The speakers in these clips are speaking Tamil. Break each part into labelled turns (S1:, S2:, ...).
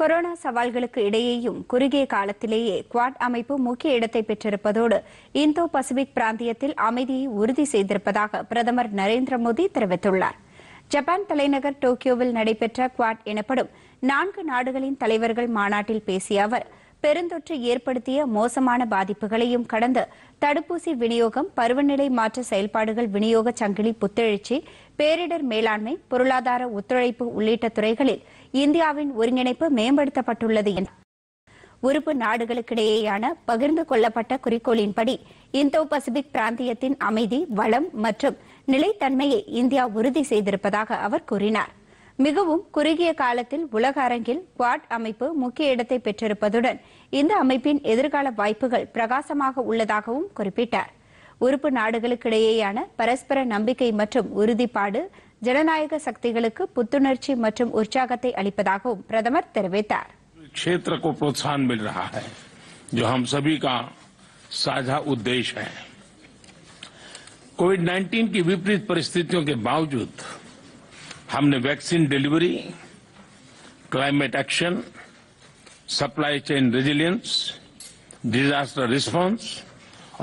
S1: கொரோனா சவால்களுக்கு இடையேயும் குறுகிய காலத்திலேயே குவாட் அமைப்பு முக்கிய இடத்தை பெற்றிருப்பதோடு இந்தோ பசிபிக் பிராந்தியத்தில் அமைதியை உறுதி செய்திருப்பதாக பிரதமர் நரேந்திர மோடி தெரிவித்துள்ளார் ஜப்பான் தலைநகர் டோக்கியோவில் நடைபெற்ற குவாட் எனப்படும் நான்கு நாடுகளின் தலைவர்கள் மாநாட்டில் பேசிய அவர் பெருந்தொற்று ஏற்படுத்திய மோசமான பாதிப்புகளையும் கடந்து தடுப்பூசி விநியோகம் பருவநிலை மாற்ற செயல்பாடுகள் விநியோக சங்கிலி புத்தெழுச்சி பேரிடர் மேலாண்மை பொருளாதார ஒத்துழைப்பு உள்ளிட்ட துறைகளில் இந்தியாவின் ஒருங்கிணைப்பு மேம்படுத்தப்பட்டுள்ளது உறுப்பு நாடுகளுக்கிடையேயான பகிர்ந்து கொள்ளப்பட்ட குறிக்கோளின்படி இந்தோ பசிபிக் பிராந்தியத்தின் அமைதி வளம் மற்றும் நிலைத்தன்மையை இந்தியா உறுதி செய்திருப்பதாக அவர் கூறினார் மிகவும் குறுகிய காலத்தில் உலக அரங்கில் குவாட் அமைப்பு முக்கிய இடத்தை பெற்றிருப்பதுடன் இந்த அமைப்பின் எதிர்கால வாய்ப்புகள் பிரகாசமாக உள்ளதாகவும் குறிப்பிட்டார் உறுப்பு நாடுகளுக்கிடையேயான பரஸ்பர நம்பிக்கை மற்றும் உறுதிப்பாடு ஜனநாயக சக்திகளுக்கு புத்துணர்ச்சி மற்றும் உற்சாகத்தை அளிப்பதாகவும் பிரதமர் தெரிவித்தார்
S2: साझा उद्देश्य है कोविड 19 की विपरीत परिस्थितियों के बावजूद हमने vaccine delivery climate action supply chain resilience disaster response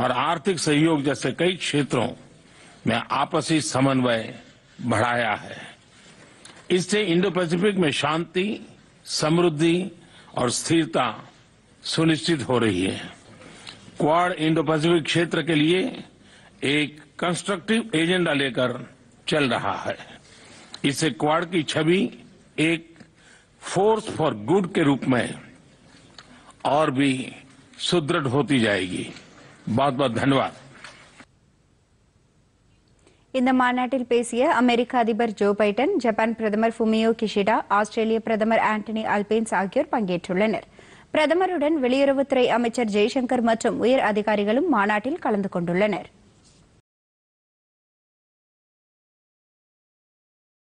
S2: और आर्थिक सहयोग जैसे कई क्षेत्रों में आपसी समन्वय बढ़ाया है इससे इंडो पैसिफिक में शांति समृद्धि और स्थिरता सुनिश्चित हो रही है क्वाड इंडो पैसिफिक क्षेत्र के लिए एक कंस्ट्रक्टिव एजेंडा लेकर चल रहा है இசை குவார்க் की छवि एक फोर्थ फॉर गुड के रूप में और भी सुदृढ़ होती जाएगी बहुत-बहुत धन्यवाद
S1: इन मानಾಟில் பேசிய अमेरिका அதிபர் जो बाइडेन जापान பிரதமர் फुमियो किशिदा ऑस्ट्रेलिया பிரதமர் एंटनी अल्बैनस आघुर पंगेत உள்ளனர் பிரதமருடன் வெளியுறவுத் துறை அமைச்சர் ஜெய சங்கர் மற்றும் உயர் அதிகாரிகளும் மாநாட்டில் கலந்து கொண்ட உள்ளனர்